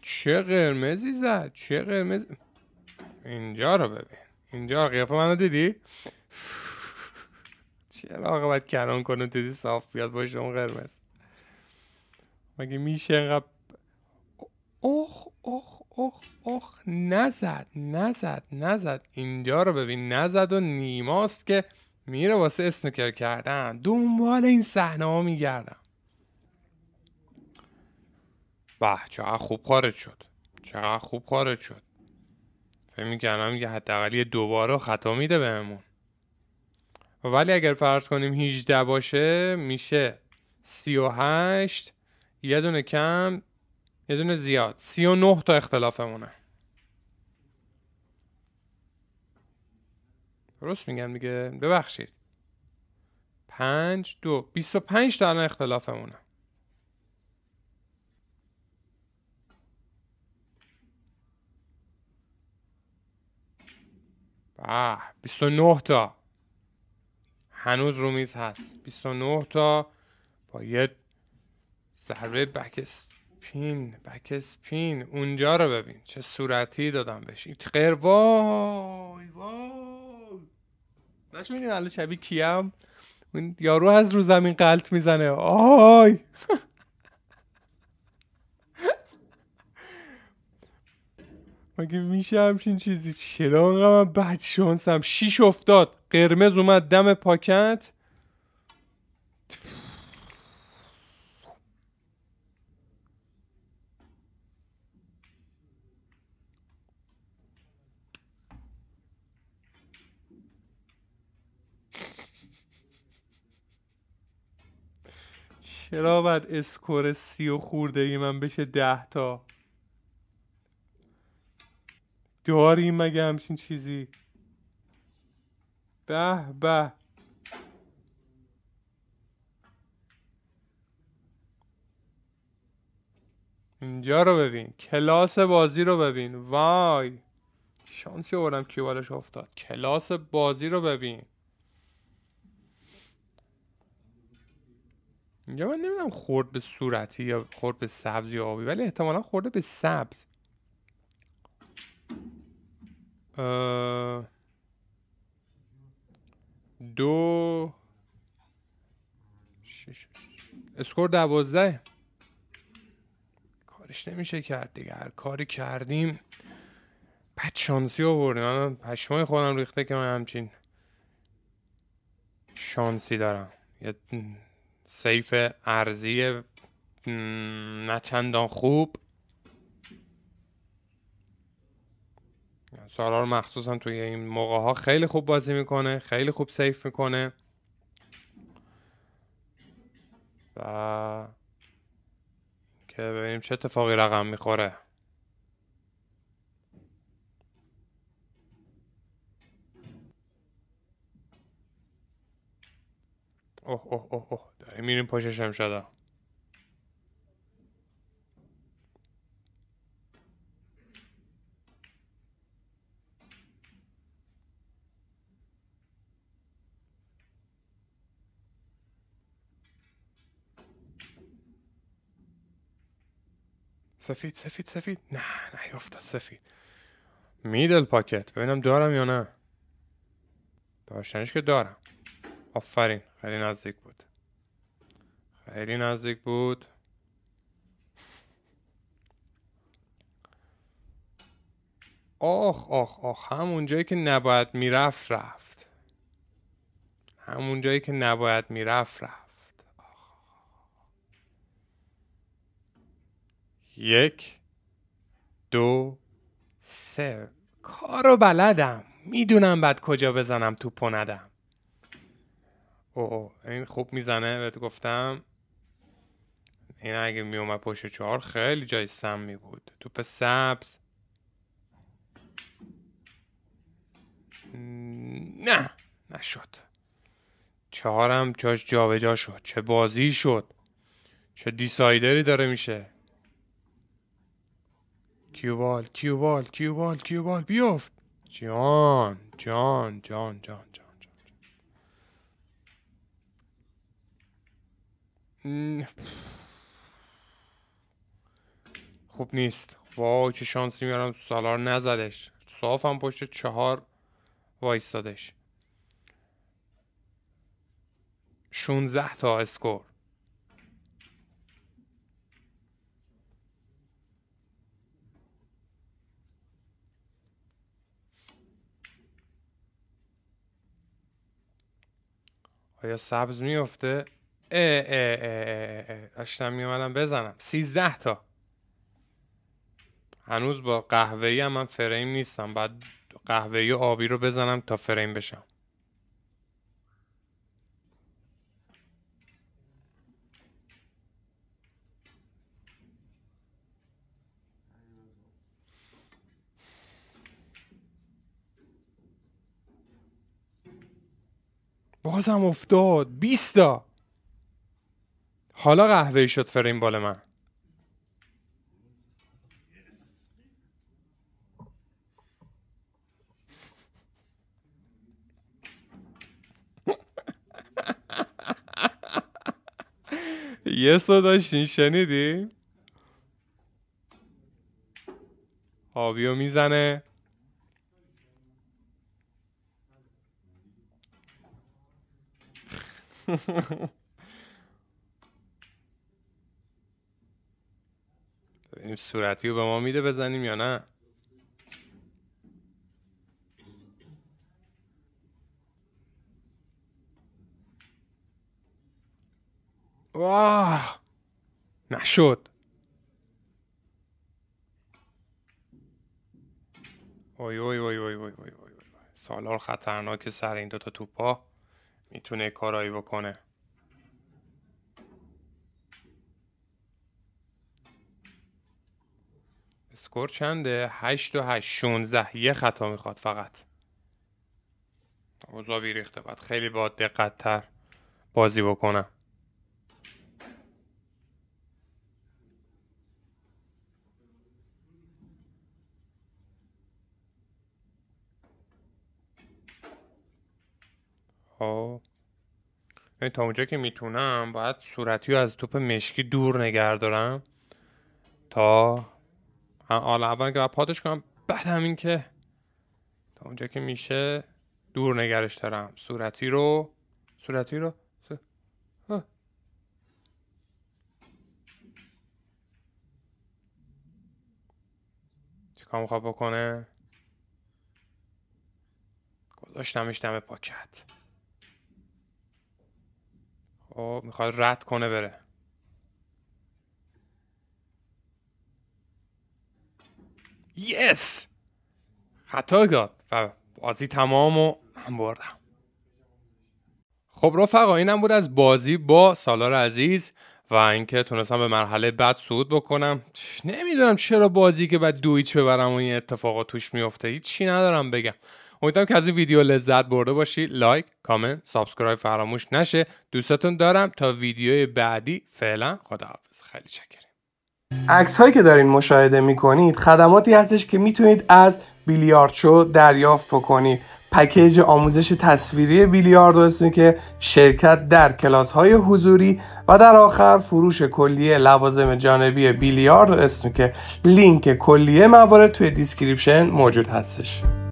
چه قرمزی زد چه قرمز اینجا رو ببین اینجا قیافه منو دیدی چرا باید کران کنه دیدی صاف بیاد باشه اون قرمز مگه میشه اینقدر اوخ اوخ اوخ نزد نزد نزد اینجا رو ببین نزد و نیماست که میره واسه اسنوکر کردن دنبال این صحنه ها میگردم به چقدر خوب خارج شد چقدر خوب خارج شد فکر میکردم یه حداقل یه دوباره خطا میده بهمون ولی اگر فرض کنیم 18 باشه میشه 38 یه دونه کم یه دونه زیاد 39 تا اختلافمونه درست میگم دیگه ببخشید پنج دو بیست و پنج تا الان اختلافمونه به نه تا هنوز رومیز هست بیست و نه تا با یه ضربه بک پین بک پین اونجا رو ببین چه صورتی دادم بهش قروا وای وای بچه میدین الان شبیه کیم اون یارو از رو زمین قلط میزنه آی *laughs* مگه میشه همچین چیزی چرا انقدر من بد شیش افتاد قرمز اومد دم پاکت چرا باید اسکور سی و خورده ای من بشه ده تا داریم مگه همچین چیزی به به اینجا رو ببین کلاس بازی رو ببین وای شانسی آوردم که بالش افتاد کلاس بازی رو ببین یا من نمیدونم خورد به صورتی یا خورد به سبز یا آبی ولی احتمالا خورده به سبز دو اسکور دوازده کارش نمیشه کرد دیگه هر کاری کردیم بد شانسی آوردیم من پشمای خودم ریخته که من همچین شانسی دارم سیف ارزی نه چندان خوب سالار مخصوصا توی این موقع ها خیلی خوب بازی میکنه خیلی خوب سیف میکنه و که ببینیم چه اتفاقی رقم میخوره اوه اوه اوه اوه میریم هم شد سفید سفید سفید نه نه افتاد سفید میدل پاکت ببینم دارم یا نه داشتنش که دارم آفرین خیلی نزدیک بود خیلی نزدیک بود آخ آخ آخ همون جایی که نباید میرفت رفت همون جایی که نباید میرفت رفت آخ. یک دو سه کارو بلدم میدونم بعد کجا بزنم تو پندم اوه این خوب میزنه بهت گفتم این اگه اومد پشت چهار خیلی جای می بود توپ سبز نه نشد چهارم جاش جا شد چه بازی شد چه دیسایدری داره میشه کیوبال کیوبال کیوبال کیوبال بیفت جان جان جان جان جان جان, جان. خوب نیست وای چه شانسی میارم تو سالار نزدش صاف هم پشت چهار وایستادش 16 تا اسکور آیا سبز میفته اه اه اه اه اه داشتم میومدم بزنم 13 تا هنوز با قهوه هم من فریم نیستم بعد ای آبی رو بزنم تا فریم بشم بازم افتاد بیستا حالا قهوه شد فریم بال من یه سو داشتین شنیدی؟ آبیو میزنه ببینیم *laughs* صورتی رو به ما میده بزنیم یا نه آه نشد اوی اوی اوی اوی اوی اوی اوی سالار خطرناک سر این دوتا توپا میتونه کارایی بکنه سکور چنده؟ هشت و هشت شونزه یه خطا میخواد فقط اوضا بیریخته باید خیلی با دقت تر بازی بکنم خب تا اونجا که میتونم باید صورتی رو از توپ مشکی دور نگه دارم تا حالا اول که پادش کنم بعد هم این که تا اونجا که میشه دور نگرش دارم صورتی رو صورتی رو چیکار میخواد بکنه گذاشتمش دم پاکت خب میخواد رد کنه بره یس خطا داد و بازی تمام و من بردم خب رفقا اینم بود از بازی با سالار عزیز و اینکه تونستم به مرحله بعد صعود بکنم نمیدونم چرا بازی که بعد دویچ ببرم و این اتفاقات توش میفته هیچی ندارم بگم امیدوارم که از این ویدیو لذت برده باشی لایک کامنت سابسکرایب فراموش نشه دوستتون دارم تا ویدیوی بعدی فعلا خداحافظ خیلی شکریم عکس هایی که دارین مشاهده میکنید خدماتی هستش که میتونید از بیلیاردشو دریافت بکنید پکیج آموزش تصویری بیلیارد اسمی که شرکت در کلاس های حضوری و در آخر فروش کلیه لوازم جانبی بیلیارد اسمی لینک کلیه موارد توی دیسکریپشن موجود هستش